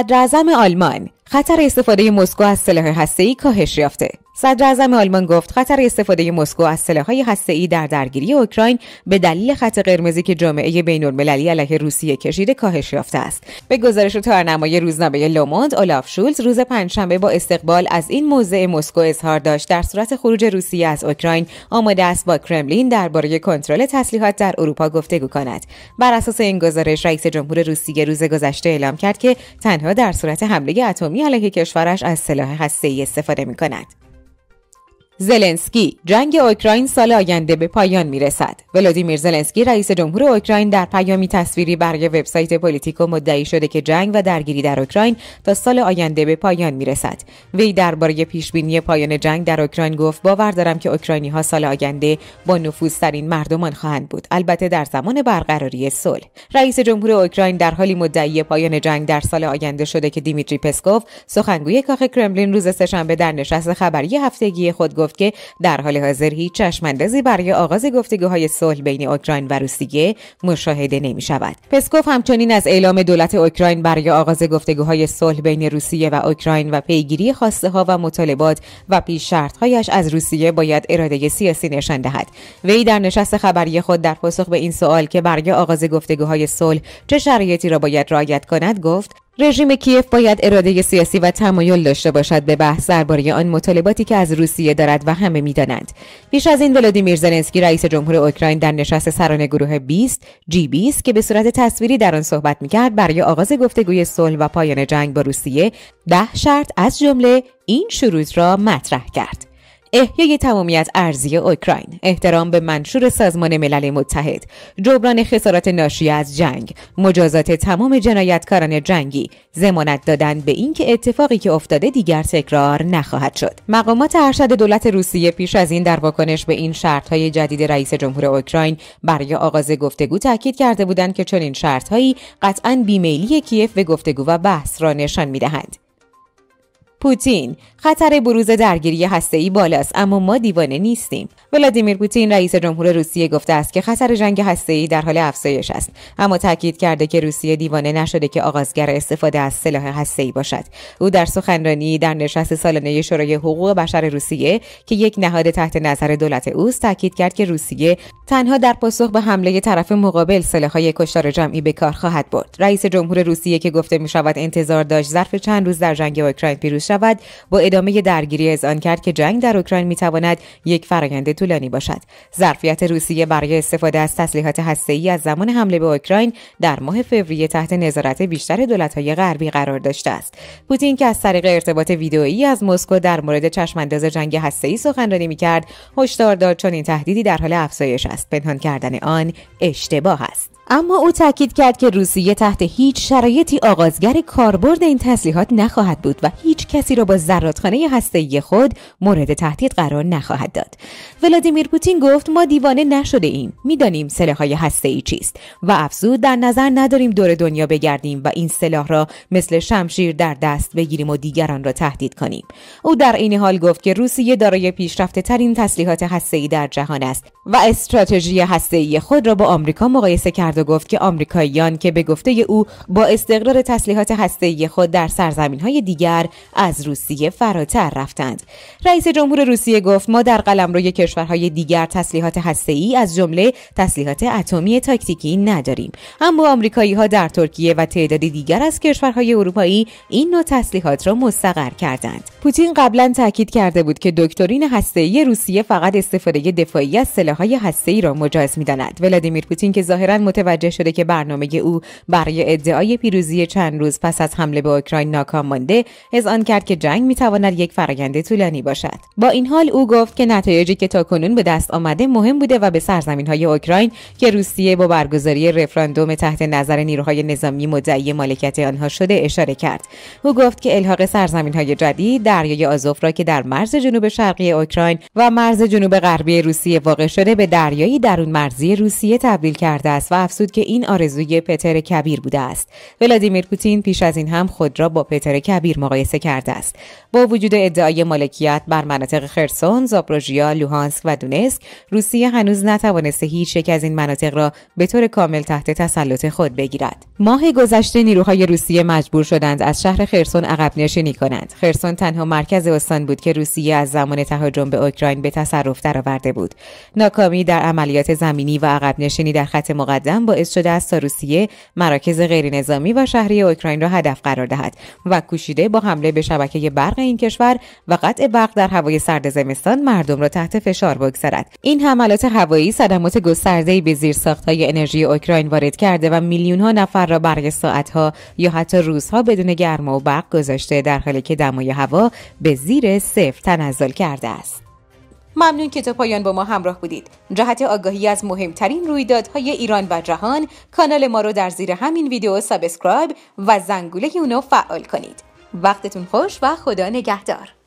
صدر آلمان خطر استفاده مسکو از سلاح هسته‌ای کاهش یافته صدر اعظم آلمان گفت خطر استفاده مسکو از سلاحهای ای در درگیری اوکراین به دلیل خط قرمزی که جامعه بین‌المللی علیه روسیه کشیده کاهش یافته است. به گزارش تارنمای روزنامه لوموند، اولاف شولز روز پنجشنبه با استقبال از این موضع مسکو اظهار داشت در صورت خروج روسیه از اوکراین آماده است با کرملین درباره کنترل تسلیحات در اروپا گفتگو کند. بر اساس این گزارش رئیس جمهور روسیه روز گذشته اعلام کرد که تنها در صورت حمله اتمی علیه کشورش از سلاح ای استفاده کند. زلنسکی جنگ اوکراین سال آینده به پایان میرسد ولادیمیر زلنسکی رئیس جمهور اوکراین در پیامی تصویری برای وبسایت پلیتیکو مدعی شده که جنگ و درگیری در اوکراین تا سال آینده به پایان میرسد وی درباره پیش بینی پایان جنگ در اوکراین گفت باور دارم که اوکراینی ها سال آینده با نفوذترین مردمان خواهند بود البته در زمان برقراری صلح رئیس جمهور اوکراین در حالی مدعی پایان جنگ در سال آینده شده که دیمیتری پسکوف سخنگوی کاخ کرملین روز سهشنبه در نشست خبری هفتگی خود گفت که در حال حاضر هیچ چشماندازی برای آغاز گفتگوهای صلح بین اوکراین و روسیه مشاهده نمی شود. پسکوف همچنین از اعلام دولت اوکراین برای آغاز گفتگوهای صلح بین روسیه و اوکراین و پیگیری خواسته ها و مطالبات و پیش شرطهایش از روسیه باید اراده سیاسی نشان دهد. وی در نشست خبری خود در پاسخ به این سوال که برای آغاز گفتگوهای صلح چه شرایطی را باید رعایت کند گفت رژیم کیف باید اراده سیاسی و تمایل داشته باشد به بحث درباره آن مطالباتی که از روسیه دارد و همه میدانند پیش از این ولادیمیر زلنسکی رئیس جمهور اوکراین در نشست سران گروه 20 جی 20 که به صورت تصویری در آن صحبت میکرد برای آغاز گفتگوی صلح و پایان جنگ با روسیه ده شرط از جمله این شروط را مطرح کرد احیای تمامیت ارزی اوکراین احترام به منشور سازمان ملل متحد جبران خسارات ناشی از جنگ مجازات تمام جنایتکاران جنگی زمانت دادن به اینکه اتفاقی که افتاده دیگر تکرار نخواهد شد مقامات ارشد دولت روسیه پیش از این در واکنش به این شرطهای جدید رئیس جمهور اوکراین برای آغاز گفتگو تاکید کرده بودند که چنین شرطهایی قطعا بیمیلی کیف به گفتگو و بحث را نشان میدهند پوتین خطر بروز درگیری هسته‌ای بالاست اما ما دیوانه نیستیم ولادیمیر پوتین رئیس جمهور روسیه گفته است که خطر جنگ ای در حال افزایش است اما تاکید کرده که روسیه دیوانه نشده که آغازگر استفاده از سلاح ای باشد او در سخنرانی در نشست سالانه شورای حقوق بشر روسیه که یک نهاد تحت نظر دولت اوست تاکید کرد که روسیه تنها در پاسخ به حمله طرف مقابل سلاحهای کشتار جمعی به کار خواهد برد رئیس جمهور روسیه که گفته می‌شود انتظار داشت ظرف چند روز در جنگ اوکراین پیروز با ادامه درگیری اذعان کرد که جنگ در اوکراین میتواند یک فرایند طولانی باشد ظرفیت روسیه برای استفاده از تسلیحات هسته‌ای از زمان حمله به اوکراین در ماه فوریه تحت نظارت بیشتر دولت‌های غربی قرار داشته است پوتین که از طریق ارتباط ویدئویی از مسکو در مورد چشمانداز جنگ هسته‌ای سخنرانی میکرد هشدار داد این تهدیدی در حال افزایش است پنهان کردن آن اشتباه است اما او تاکید کرد که روسیه تحت هیچ شرایطی آغازگر کاربرد این تسلیحات نخواهد بود و هیچ کسی را با زرادخانه هسته‌ای خود مورد تهدید قرار نخواهد داد. ولادیمیر پوتین گفت ما دیوانه نشده ایم. میدانیم سلاح‌های هسته‌ای چیست و افزود در نظر نداریم دور دنیا بگردیم و این سلاح را مثل شمشیر در دست بگیریم و دیگران را تهدید کنیم. او در این حال گفت که روسیه دارای پیشرفته‌ترین تسلیحات هسته‌ای در جهان است و استراتژی هسته‌ای خود را با آمریکا مقایسه کرد گفت که آمریکاییان که به گفته او با استقرار تسلیحات هسته‌ای خود در سرزمین‌های دیگر از روسیه فراتر رفتند. رئیس جمهور روسیه گفت ما در قلمروی کشورهای دیگر تسلیحات هسته‌ای از جمله تسلیحات اتمی تاکتیکی نداریم. اما آمریکایی‌ها در ترکیه و تعدادی دیگر از کشورهای اروپایی این نوع تسلیحات را مستقر کردند. پوتین قبلا تاکید کرده بود که دکترین هسته‌ای روسیه فقط استفاده دفاعی از سلاح‌های هسته‌ای را مجاز می‌داند. ولادیمیر پوتین که ظاهرا متوجه شده که برنامه او برای ادعای پیروزی چند روز پس از حمله به اوکراین ناکام مانده، آن کرد که جنگ می‌تواند یک فرآیند طولانی باشد. با این حال او گفت که نتایجی که تاکنون به دست آمده مهم بوده و به سرزمین‌های اوکراین که روسیه با برگزاری رفراندوم تحت نظر نیروهای نظامی مدعی مالکیت آنها شده اشاره کرد. او گفت که الحاق سرزمین‌های جدید دریای آزوف را که در مرز جنوب شرقی اوکراین و مرز جنوب غربی روسیه واقع شده به دریایی درون مرزی روسیه تبدیل کرده است و افزود که این آرزوی پتر کبیر بوده است ولادیمیر پوتین پیش از این هم خود را با پتر کبیر مقایسه کرده است با وجود ادعای مالکیت بر مناطق خرسون زاپروژیا لوهانسک و دونسک روسیه هنوز نتوانسته هیچ یک از این مناطق را به طور کامل تحت تسلط خود بگیرد ماه گذشته نیروهای روسیه مجبور شدند از شهر خرسون عقب نشینی کنند خرسون تنها مرکز استان بود که روسیه از زمان تهاجم به اوکراین به تصرف درآورده بود ناکامی در عملیات زمینی و عقب نشینی در خط مقدم باعث شده است تا روسیه مراکز غیرنظامی و شهری اوکراین را هدف قرار دهد و کوشیده با حمله به شبکه برق این کشور و قطع برق در هوای سرد زمستان مردم را تحت فشار بگذارد این حملات هوایی صدمات گسترده‌ای به زیرساختهای انرژی اوکراین وارد کرده و میلیون‌ها نفر را برای ساعتها یا حتی روزها بدون گرما و برق گذاشته در حالی که دمای هوا به زیر صفر تنزل کرده است. ممنون که تا پایان با ما همراه بودید. جهت آگاهی از مهمترین رویدادهای ایران و جهان، کانال ما رو در زیر همین ویدیو سابسکرایب و زنگوله اونو فعال کنید. وقتتون خوش و خدا نگهدار.